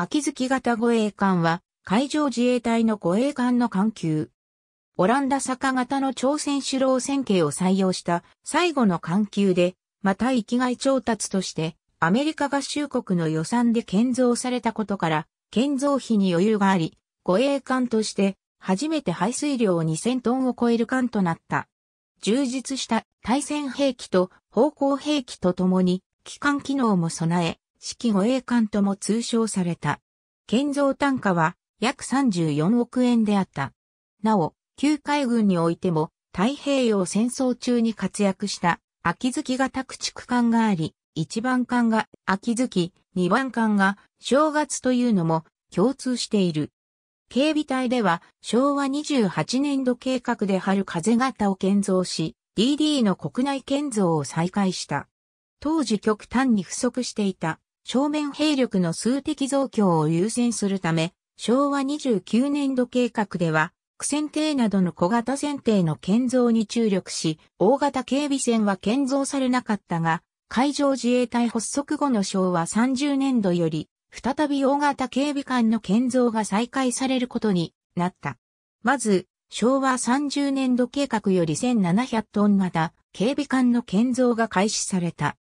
秋月型護衛艦は海上自衛隊の護衛艦の艦級。オランダ坂型の朝鮮主郎戦形を採用した最後の艦級で、また域外調達としてアメリカ合衆国の予算で建造されたことから、建造費に余裕があり、護衛艦として初めて排水量2000トンを超える艦となった。充実した対戦兵器と方向兵器とともに、機関機能も備え、式護衛艦とも通称された。建造単価は約34億円であった。なお、旧海軍においても太平洋戦争中に活躍した秋月型駆逐艦があり、1番艦が秋月、2番艦が正月というのも共通している。警備隊では昭和28年度計画で春風型を建造し、DD の国内建造を再開した。当時極端に不足していた正面兵力の数的増強を優先するため、昭和29年度計画では、苦戦艇などの小型船艇の建造に注力し、大型警備船は建造されなかったが、海上自衛隊発足後の昭和30年度より、再び大型警備艦の建造が再開されることになった。まず、昭和30年度計画より1700トン型警備艦の建造が開始された。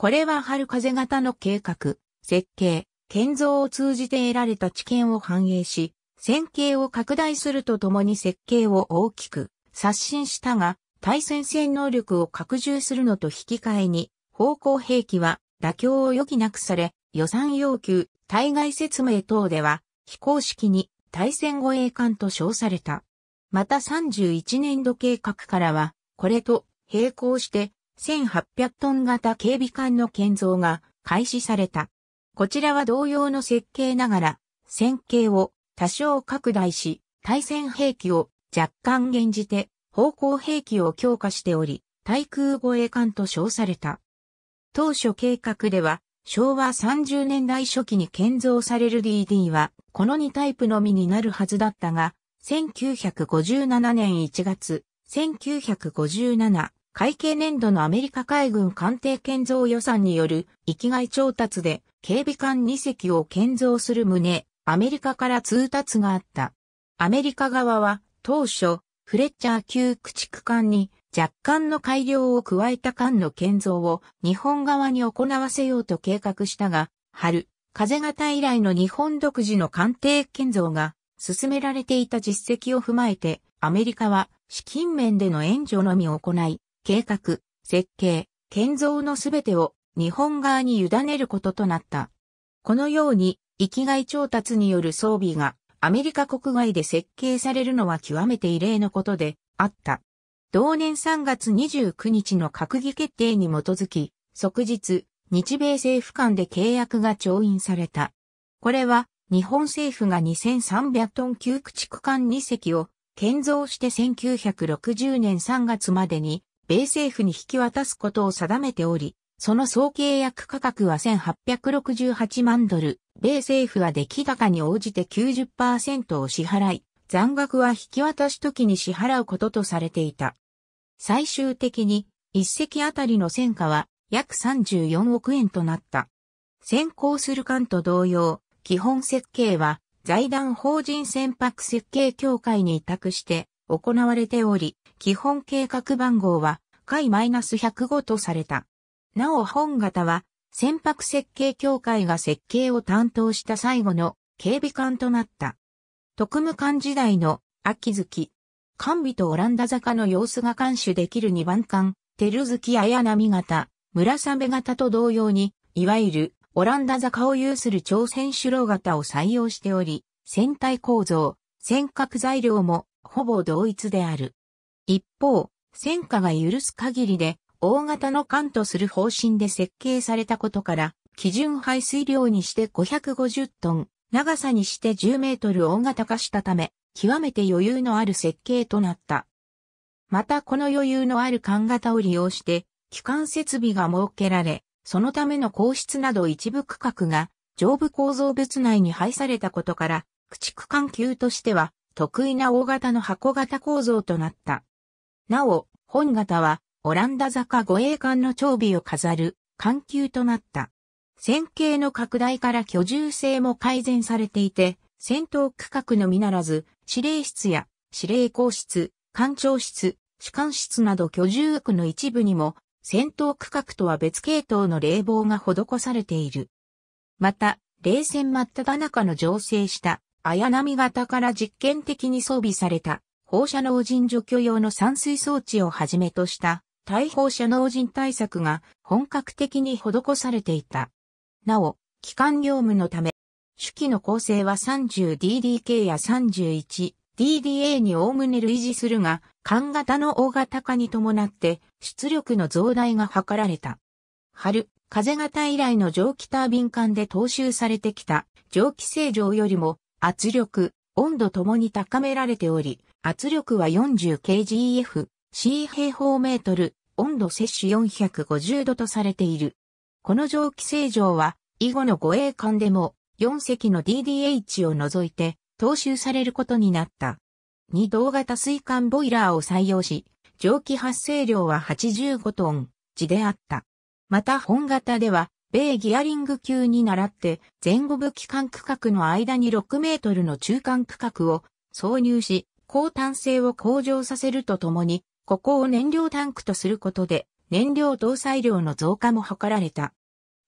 これは春風型の計画、設計、建造を通じて得られた知見を反映し、線形を拡大するとともに設計を大きく刷新したが、対戦線能力を拡充するのと引き換えに、方向兵器は妥協を余儀なくされ、予算要求、対外説明等では、非公式に対戦護衛艦と称された。また31年度計画からは、これと並行して1800トン型警備艦の建造が開始された。こちらは同様の設計ながら、戦型を多少拡大し、対戦兵器を若干減じて、方向兵器を強化しており、対空護衛艦と称された。当初計画では、昭和30年代初期に建造される DD は、この2タイプのみになるはずだったが、1957年1月、1957、会計年度のアメリカ海軍艦艇建造予算による域外調達で警備艦2隻を建造する旨、アメリカから通達があった。アメリカ側は当初、フレッチャー級駆逐艦に若干の改良を加えた艦の建造を日本側に行わせようと計画したが、春、風型以来の日本独自の艦艇建造が進められていた実績を踏まえて、アメリカは資金面での援助のみを行い、計画、設計、建造のすべてを日本側に委ねることとなった。このように、域外調達による装備がアメリカ国外で設計されるのは極めて異例のことであった。同年3月29日の閣議決定に基づき、即日、日米政府間で契約が調印された。これは、日本政府が2300トン級駆逐艦2隻を建造して1960年3月までに米政府に引き渡すことを定めており、その総契約価格は1868万ドル、米政府は出来高に応じて90%を支払い、残額は引き渡し時に支払うこととされていた。最終的に、一隻あたりの戦果は約34億円となった。先行する艦と同様、基本設計は財団法人船舶設計協会に委託して行われており、基本計画番号はス -105 とされた。なお本型は船舶設計協会が設計を担当した最後の警備艦となった。特務艦時代の秋月、完備とオランダ坂の様子が監視できる2番艦、テル月綾波型、村雨型と同様に、いわゆるオランダ坂を有する朝鮮首脳型を採用しており、船体構造、尖閣材料もほぼ同一である。一方、戦火が許す限りで、大型の艦とする方針で設計されたことから、基準排水量にして550トン、長さにして10メートル大型化したため、極めて余裕のある設計となった。またこの余裕のある艦型を利用して、機関設備が設けられ、そのための皇室など一部区画が上部構造物内に配されたことから、駆逐艦級としては得意な大型の箱型構造となった。なお、本型はオランダ坂護衛艦の長尾を飾る艦級となった。戦型の拡大から居住性も改善されていて、戦闘区画のみならず、司令室や司令校室、艦長室、主管室など居住区の一部にも、戦闘区画とは別系統の冷房が施されている。また、冷戦真っ只中の醸成した、綾波型から実験的に装備された放射能人除去用の散水装置をはじめとした対放射能人対策が本格的に施されていた。なお、機関業務のため、手記の構成は 30DDK や 31DDA におおむね類似するが、缶型の大型化に伴って出力の増大が図られた。春、風型以来の蒸気タービン管で踏襲されてきた蒸気正常よりも圧力、温度ともに高められており、圧力は 40kgF、C 平方メートル、温度摂取450度とされている。この蒸気正常は、以後の護衛艦でも、4隻の DDH を除いて、踏襲されることになった。2同型水管ボイラーを採用し、蒸気発生量は85トン、時であった。また本型では、米ギアリング級に倣って、前後部機関区画の間に6メートルの中間区画を挿入し、高炭性を向上させるとともに、ここを燃料タンクとすることで、燃料搭載量の増加も図られた。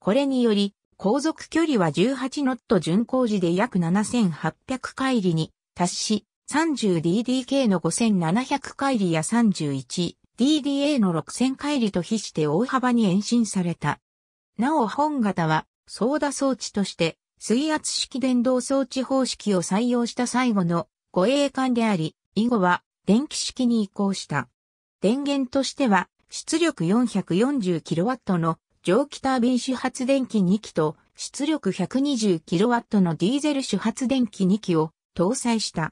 これにより、航続距離は18ノット巡航時で約7800回里に達し、30DDK の5700回里や 31DDA の6000回里と比して大幅に延伸された。なお本型は、操舵装置として、水圧式電動装置方式を採用した最後の護衛艦であり、以後は電気式に移行した。電源としては出力 440kW の蒸気タービン主発電機2機と出力 120kW のディーゼル主発電機2機を搭載した。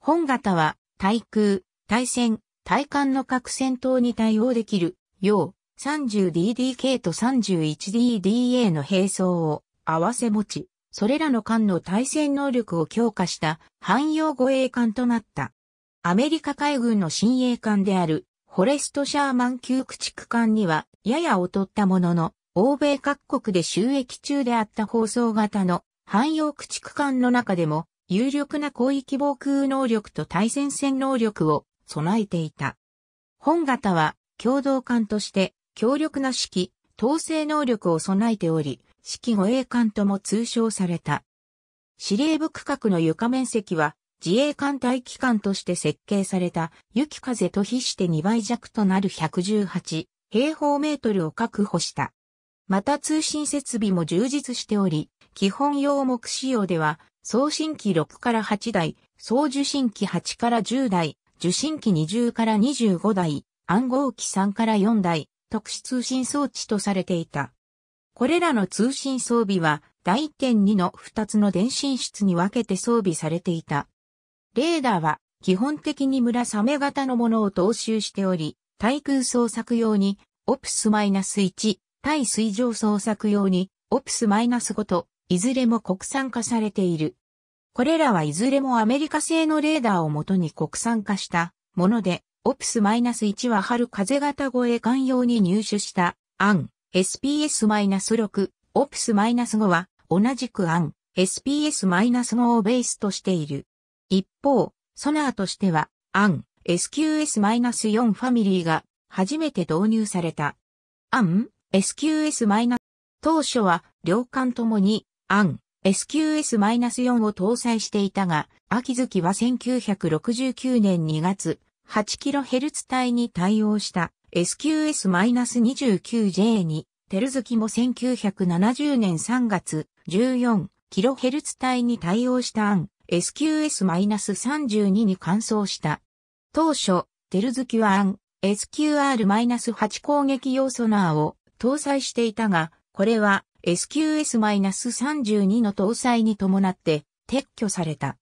本型は対空、対戦、対艦の各戦闘に対応できるよう 30DDK と 31DDA の並走を合わせ持ち、それらの艦の対戦能力を強化した汎用護衛艦となった。アメリカ海軍の新鋭艦であるフォレスト・シャーマン級駆逐艦にはやや劣ったものの、欧米各国で収益中であった放送型の汎用駆逐艦の中でも有力な広域防空能力と対戦戦能力を備えていた。本型は共同艦として強力な指揮、統制能力を備えており、式護衛艦とも通称された。司令部区画の床面積は自衛艦隊機関として設計された雪風と比して2倍弱となる118平方メートルを確保した。また通信設備も充実しており、基本用目仕様では送信機6から8台、送受信機8から10台、受信機20から25台、暗号機3から4台、特殊通信装置とされていた。これらの通信装備は第1.2の2つの電信室に分けて装備されていた。レーダーは基本的に村雨型のものを踏襲しており、対空捜索用にオプス -1、対水上捜索用にオプス -5 といずれも国産化されている。これらはいずれもアメリカ製のレーダーをもとに国産化したもので、オプス -1 は春風型護衛艦用に入手した案。SPS-6、OPS-5 は同じく案 SPS-5 をベースとしている。一方、ソナーとしては、案 SQS-4 ファミリーが初めて導入された。案 SQS- 当初は両艦ともに案 SQS-4 を搭載していたが、秋月は1969年2月 8kHz 帯に対応した SQS-29J に、テルズキも1970年3月 14kHz 帯に対応した案 SQS-32 に換装した。当初、テルズキは案 SQR-8 攻撃用ソナーを搭載していたが、これは SQS-32 の搭載に伴って撤去された。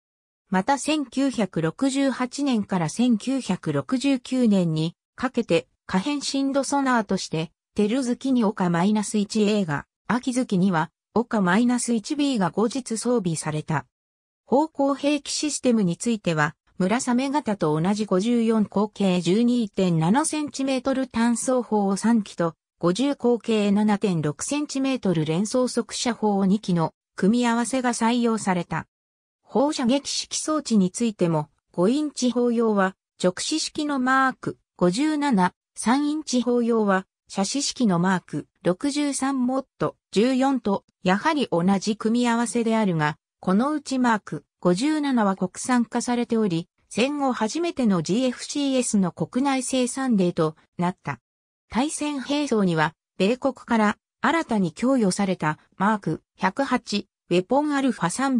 また1968年から1969年にかけて可変振度ソナーとして、テル月に岡 -1A が、秋月には岡 -1B が後日装備された。方向兵器システムについては、村雨型と同じ54口径 12.7cm 単装砲を3機と、50口径 7.6cm 連装速射砲を2機の組み合わせが採用された。放射撃式装置についても、5インチ砲用は直視式のマーク57、3インチ包用は、写真式のマーク63モット14と、やはり同じ組み合わせであるが、このうちマーク57は国産化されており、戦後初めての GFCS の国内生産例となった。対戦兵装には、米国から新たに供与されたマーク108ウェポンアルファ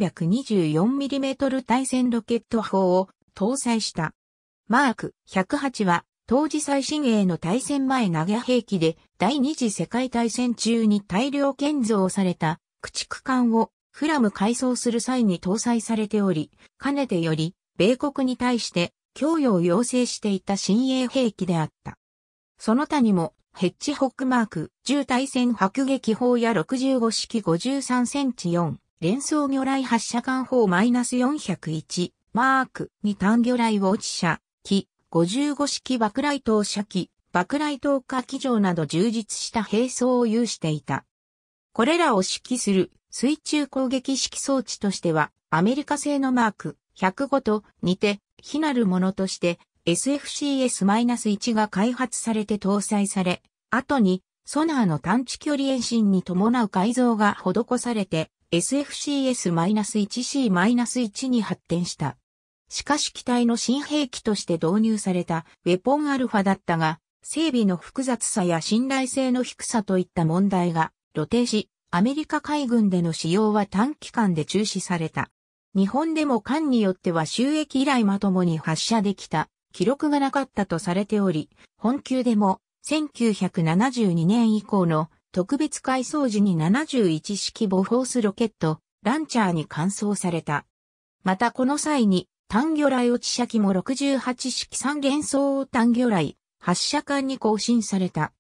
324mm 対戦ロケット砲を搭載した。マーク108は当時最新鋭の対戦前投げ兵器で第二次世界大戦中に大量建造された駆逐艦をフラム改装する際に搭載されており、かねてより米国に対して供与を要請していた新鋭兵器であった。その他にもヘッジホックマーク10対戦迫撃砲や65式53センチ4連装魚雷発射艦砲 -401 マーク2単魚雷を落ち射機55式爆雷投射機、爆雷投火機場など充実した兵装を有していた。これらを指揮する水中攻撃式装置としては、アメリカ製のマーク105と似て、非なるものとして SFCS-1 が開発されて搭載され、後にソナーの探知距離延伸に伴う改造が施されて SFCS-1C-1 に発展した。しかし機体の新兵器として導入されたウェポンアルファだったが、整備の複雑さや信頼性の低さといった問題が露呈し、アメリカ海軍での使用は短期間で中止された。日本でも艦によっては収益以来まともに発射できた記録がなかったとされており、本級でも1972年以降の特別改装時に71式ボフォースロケット、ランチャーに換装された。またこの際に単魚雷落ち射機も68式3連装単魚雷発射管に更新された。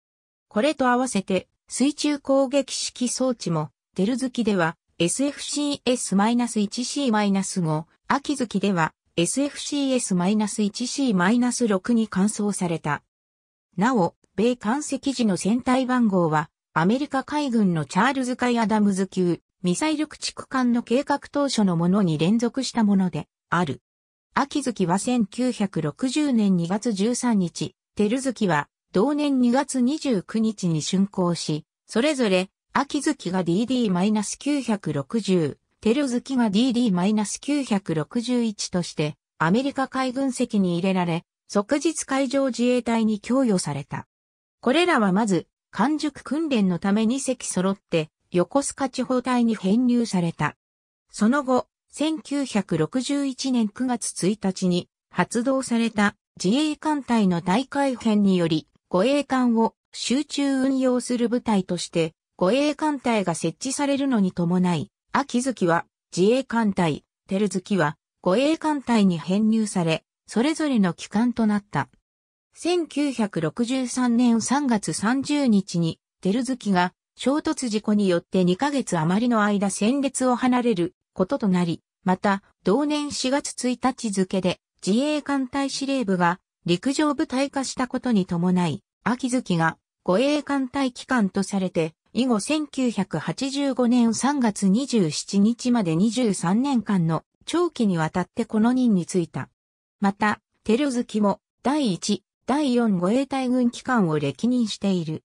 これと合わせて水中攻撃式装置もデル月では SFCS-1C-5、秋月では SFCS-1C-6 に換装された。なお、米艦石時の船体番号はアメリカ海軍のチャールズ・カイ・アダムズ級ミサイル駆逐艦の計画当初のものに連続したものである。秋月は1960年2月13日、照月は同年2月29日に竣工し、それぞれ秋月が DD-960、照月が DD-961 としてアメリカ海軍籍に入れられ、即日海上自衛隊に供与された。これらはまず、完熟訓練のため2隻揃って、横須賀地方隊に編入された。その後、1961年9月1日に発動された自衛艦隊の大改編により、護衛艦を集中運用する部隊として、護衛艦隊が設置されるのに伴い、秋月は自衛艦隊、照月は護衛艦隊に編入され、それぞれの機関となった。1963年3月30日に、照月が衝突事故によって2ヶ月余りの間戦列を離れることとなり、また、同年4月1日付で自衛艦隊司令部が陸上部隊化したことに伴い、秋月が護衛艦隊機関とされて、以後1985年3月27日まで23年間の長期にわたってこの任に就いた。また、テル月も第1、第4護衛隊軍機関を歴任している。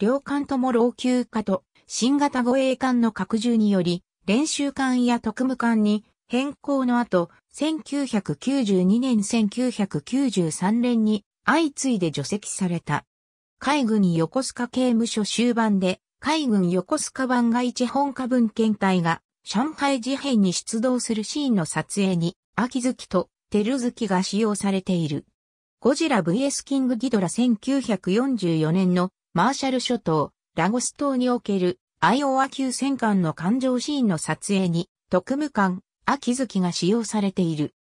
両艦とも老朽化と新型護衛艦の拡充により、練習艦や特務艦に変更の後、1992年1993年に相次いで除籍された。海軍横須賀刑務所終盤で、海軍横須賀番外地本家文献隊が、上海事変に出動するシーンの撮影に、秋月とテル月が使用されている。ゴジラ VS キングギドラ1944年のマーシャル諸島、ラゴス島におけるアイオワ級戦艦の艦上シーンの撮影に、特務艦、秋月が使用されている。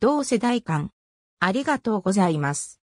同世代間、ありがとうございます。